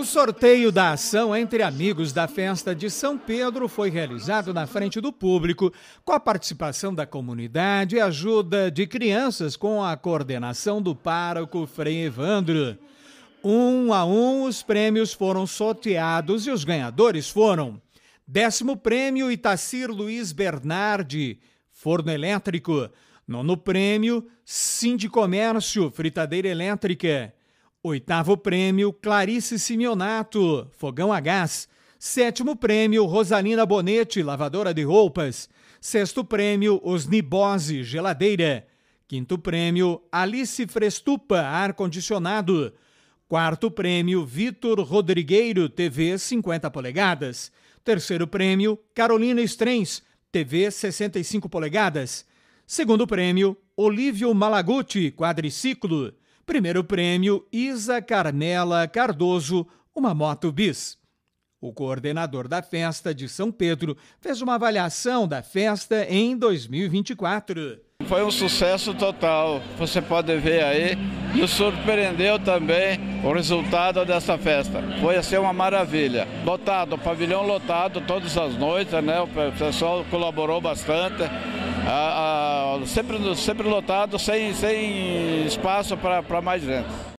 O sorteio da ação entre amigos da festa de São Pedro foi realizado na frente do público, com a participação da comunidade e ajuda de crianças com a coordenação do pároco Frei Evandro. Um a um, os prêmios foram sorteados e os ganhadores foram: décimo prêmio Itacir Luiz Bernardi, forno elétrico. Nono prêmio, Sindicomércio, fritadeira elétrica. Oitavo prêmio, Clarice Simeonato, fogão a gás. Sétimo prêmio, Rosalina Bonetti, lavadora de roupas. Sexto prêmio, Osnibose, geladeira. Quinto prêmio, Alice Frestupa, ar-condicionado. Quarto prêmio, Vitor Rodrigueiro, TV 50 polegadas. Terceiro prêmio, Carolina Estrens, TV 65 polegadas. Segundo prêmio, Olívio Malaguti, quadriciclo. Primeiro prêmio, Isa Carmela Cardoso, uma moto bis. O coordenador da festa de São Pedro fez uma avaliação da festa em 2024. Foi um sucesso total, você pode ver aí. E surpreendeu também o resultado dessa festa. Foi assim uma maravilha. Lotado, pavilhão lotado todas as noites, né? O pessoal colaborou bastante. A, a sempre, sempre lotado, sem, sem espaço para mais gente.